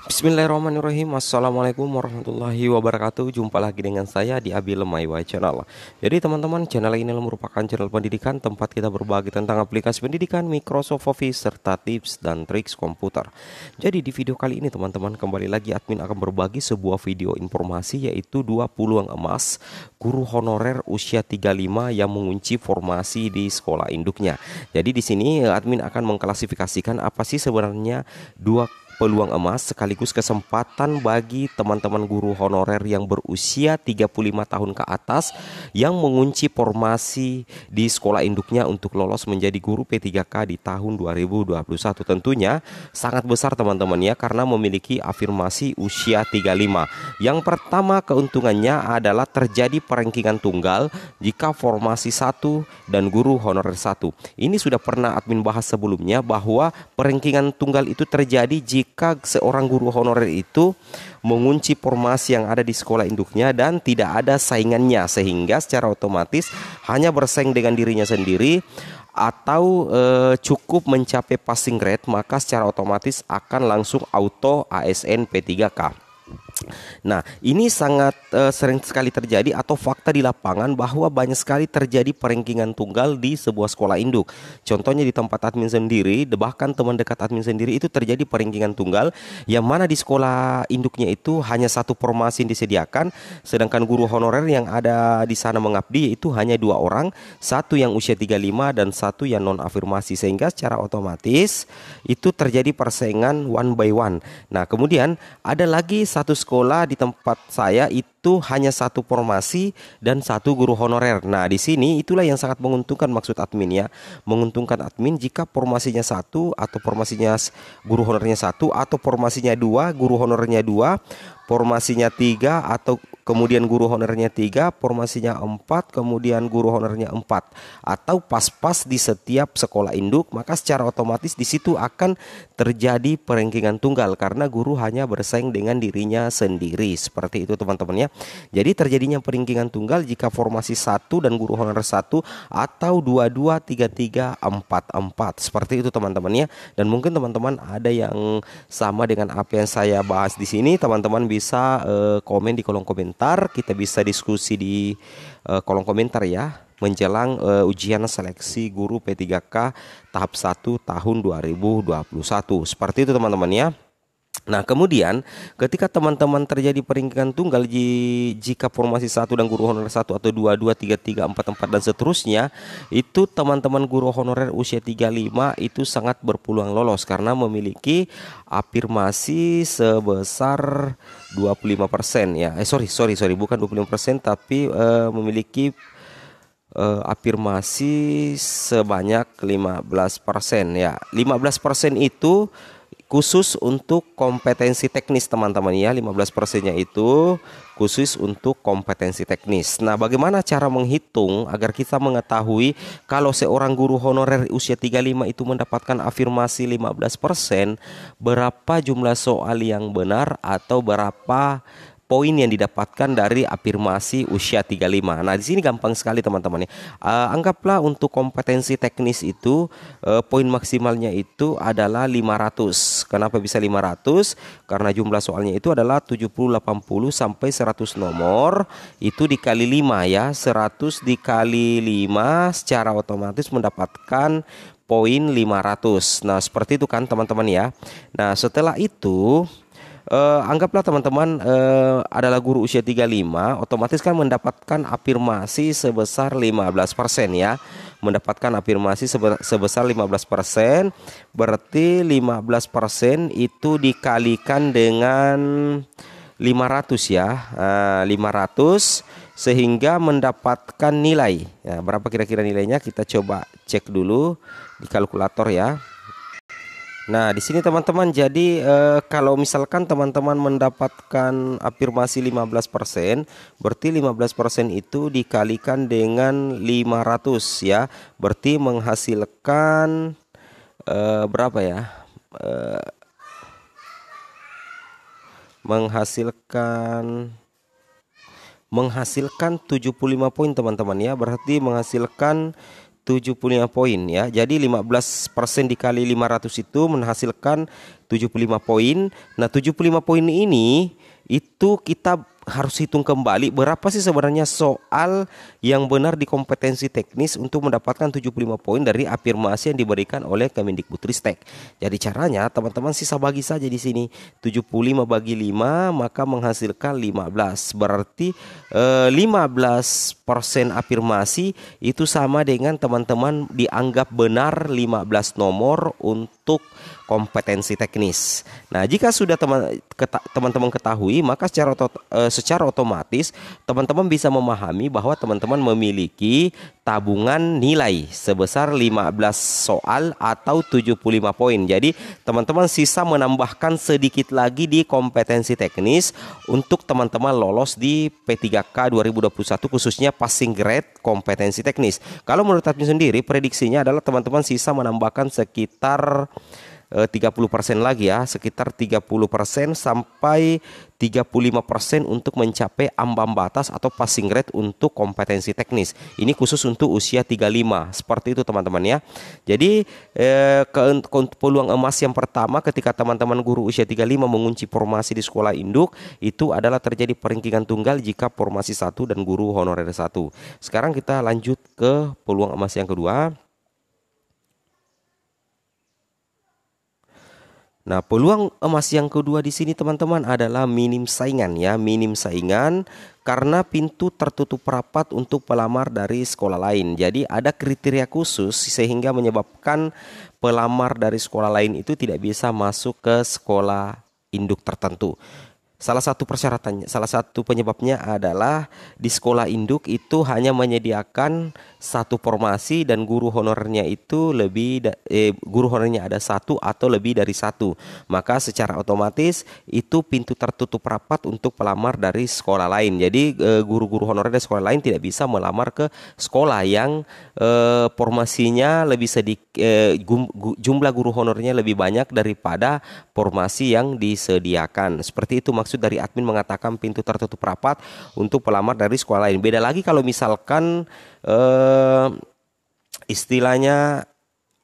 Bismillahirrahmanirrahim Assalamualaikum warahmatullahi wabarakatuh Jumpa lagi dengan saya di Abi Lemaiwa Channel Jadi teman-teman channel ini merupakan channel pendidikan Tempat kita berbagi tentang aplikasi pendidikan Microsoft Office Serta tips dan triks komputer Jadi di video kali ini teman-teman Kembali lagi admin akan berbagi sebuah video informasi Yaitu dua peluang emas Guru honorer usia 35 Yang mengunci formasi di sekolah induknya Jadi di sini admin akan mengklasifikasikan Apa sih sebenarnya dua peluang emas sekaligus kesempatan bagi teman-teman guru honorer yang berusia 35 tahun ke atas yang mengunci formasi di sekolah induknya untuk lolos menjadi guru P3K di tahun 2021. Tentunya sangat besar teman-teman ya karena memiliki afirmasi usia 35. Yang pertama keuntungannya adalah terjadi perengkingan tunggal jika formasi 1 dan guru honorer 1. Ini sudah pernah admin bahas sebelumnya bahwa perengkingan tunggal itu terjadi jika jika seorang guru honorer itu mengunci formasi yang ada di sekolah induknya dan tidak ada saingannya sehingga secara otomatis hanya bersaing dengan dirinya sendiri atau e, cukup mencapai passing grade maka secara otomatis akan langsung auto ASN P3K. Nah, ini sangat uh, sering sekali terjadi atau fakta di lapangan bahwa banyak sekali terjadi perengkingan tunggal di sebuah sekolah induk. Contohnya di tempat admin sendiri, bahkan teman dekat admin sendiri itu terjadi perengkingan tunggal yang mana di sekolah induknya itu hanya satu formasi yang disediakan, sedangkan guru honorer yang ada di sana mengabdi itu hanya dua orang, satu yang usia 35 dan satu yang non afirmasi sehingga secara otomatis itu terjadi persaingan one by one. Nah, kemudian ada lagi satu sekolah sekolah di tempat saya itu hanya satu formasi dan satu guru honorer. Nah, di sini itulah yang sangat menguntungkan maksud admin ya. Menguntungkan admin jika formasinya satu atau formasinya guru honornya satu atau formasinya dua, guru honornya dua, formasinya tiga atau kemudian guru honornya tiga, formasinya empat, kemudian guru honornya empat, atau pas-pas di setiap sekolah induk, maka secara otomatis di situ akan terjadi perengkingan tunggal karena guru hanya bersaing dengan dirinya sendiri. Seperti itu teman-teman ya. Jadi terjadinya perengkingan tunggal jika formasi satu dan guru honor satu atau dua dua tiga tiga empat empat. Seperti itu teman-teman ya. Dan mungkin teman-teman ada yang sama dengan apa yang saya bahas di sini, teman-teman bisa eh, komen di kolom komentar komentar, kita bisa diskusi di uh, kolom komentar ya menjelang uh, ujian seleksi guru P3K tahap 1 tahun 2021. Seperti itu teman-teman ya. Nah, kemudian ketika teman-teman terjadi peringkat tunggal jika formasi satu dan guru honorer satu atau dua dua tiga tiga empat empat dan seterusnya, itu teman-teman guru honorer usia 35 itu sangat berpeluang lolos karena memiliki afirmasi sebesar 25% ya. Eh sorry, sorry, sorry, bukan 25% tapi eh, memiliki uh, afirmasi sebanyak 15% ya. 15% itu khusus untuk kompetensi teknis teman-teman ya 15 persennya itu khusus untuk kompetensi teknis Nah bagaimana cara menghitung agar kita mengetahui kalau seorang guru honorer usia 35 itu mendapatkan afirmasi 15 persen berapa jumlah soal yang benar atau berapa poin yang didapatkan dari afirmasi usia 35. Nah, di sini gampang sekali teman-teman ya. Uh, anggaplah untuk kompetensi teknis itu uh, poin maksimalnya itu adalah 500. Kenapa bisa 500? Karena jumlah soalnya itu adalah 70, 80 sampai 100 nomor itu dikali 5 ya. 100 dikali 5 secara otomatis mendapatkan poin 500. Nah, seperti itu kan teman-teman ya. Nah, setelah itu uh, anggaplah teman-teman uh, adalah guru usia 35, otomatis kan mendapatkan afirmasi sebesar 15% ya. Mendapatkan afirmasi sebesar 15%, berarti 15% itu dikalikan dengan 500 ya. Uh, eh, 500 sehingga mendapatkan nilai. Ya, berapa kira-kira nilainya? Kita coba cek dulu di kalkulator ya. Nah, di sini teman-teman jadi eh, kalau misalkan teman-teman mendapatkan afirmasi 15%, berarti 15% itu dikalikan dengan 500 ya. Berarti menghasilkan eh, berapa ya? Eh, menghasilkan menghasilkan 75 poin teman-teman ya. Berarti menghasilkan 75 poin ya. Jadi 15% dikali 500 itu menghasilkan 75 poin. Nah, 75 poin ini itu kita harus hitung kembali berapa sih sebenarnya soal yang benar di kompetensi teknis untuk mendapatkan 75 poin dari afirmasi yang diberikan oleh Kemendikbudristek. Jadi caranya teman-teman sisa bagi saja di sini 75 bagi 5 maka menghasilkan 15. Berarti eh, 15% afirmasi itu sama dengan teman-teman dianggap benar 15 nomor untuk kompetensi teknis. Nah, jika sudah teman teman ketahui maka secara eh, secara otomatis teman-teman bisa memahami bahwa teman-teman memiliki tabungan nilai sebesar 15 soal atau 75 poin. Jadi teman-teman sisa menambahkan sedikit lagi di kompetensi teknis untuk teman-teman lolos di P3K 2021 khususnya passing grade kompetensi teknis. Kalau menurut admin sendiri prediksinya adalah teman-teman sisa menambahkan sekitar 30% eh, lagi ya, sekitar 30% sampai 35% untuk mencapai ambang batas atau passing grade untuk kompetensi teknis. Ini khusus untuk usia 35. Seperti itu teman-teman ya. Jadi eh, ke, ke peluang emas yang pertama ketika teman-teman guru usia 35 mengunci formasi di sekolah induk itu adalah terjadi peringkingan tunggal jika formasi satu dan guru honorer satu. Sekarang kita lanjut ke peluang emas yang kedua. Nah, peluang emas yang kedua di sini teman-teman adalah minim saingan ya, minim saingan karena pintu tertutup rapat untuk pelamar dari sekolah lain. Jadi ada kriteria khusus sehingga menyebabkan pelamar dari sekolah lain itu tidak bisa masuk ke sekolah induk tertentu. Salah satu persyaratannya, salah satu penyebabnya adalah di sekolah induk itu hanya menyediakan satu formasi dan guru honornya itu lebih da, eh, guru honornya ada satu atau lebih dari satu. Maka secara otomatis itu pintu tertutup rapat untuk pelamar dari sekolah lain. Jadi eh, guru-guru honorer dari sekolah lain tidak bisa melamar ke sekolah yang eh, formasinya lebih sedikit eh, jumlah guru honornya lebih banyak daripada formasi yang disediakan. Seperti itu maksudnya maksud dari admin mengatakan pintu tertutup rapat untuk pelamar dari sekolah lain. Beda lagi kalau misalkan eh, istilahnya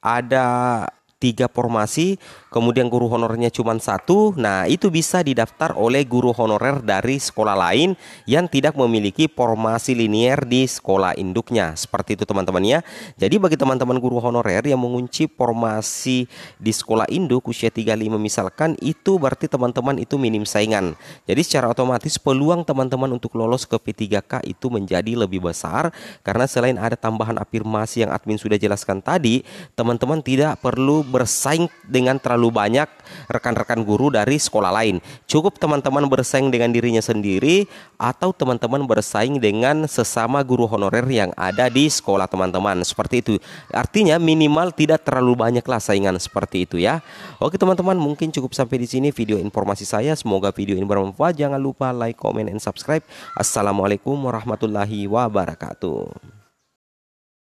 ada tiga formasi, kemudian guru honornya cuma satu. Nah, itu bisa didaftar oleh guru honorer dari sekolah lain yang tidak memiliki formasi linier di sekolah induknya. Seperti itu teman-teman ya. Jadi bagi teman-teman guru honorer yang mengunci formasi di sekolah induk usia 35 misalkan itu berarti teman-teman itu minim saingan. Jadi secara otomatis peluang teman-teman untuk lolos ke P3K itu menjadi lebih besar karena selain ada tambahan afirmasi yang admin sudah jelaskan tadi, teman-teman tidak perlu bersaing dengan terlalu banyak rekan-rekan guru dari sekolah lain. Cukup teman-teman bersaing dengan dirinya sendiri atau teman-teman bersaing dengan sesama guru honorer yang ada di sekolah teman-teman. Seperti itu. Artinya minimal tidak terlalu banyaklah saingan seperti itu ya. Oke teman-teman, mungkin cukup sampai di sini video informasi saya. Semoga video ini bermanfaat. Jangan lupa like, comment, and subscribe. Assalamualaikum warahmatullahi wabarakatuh.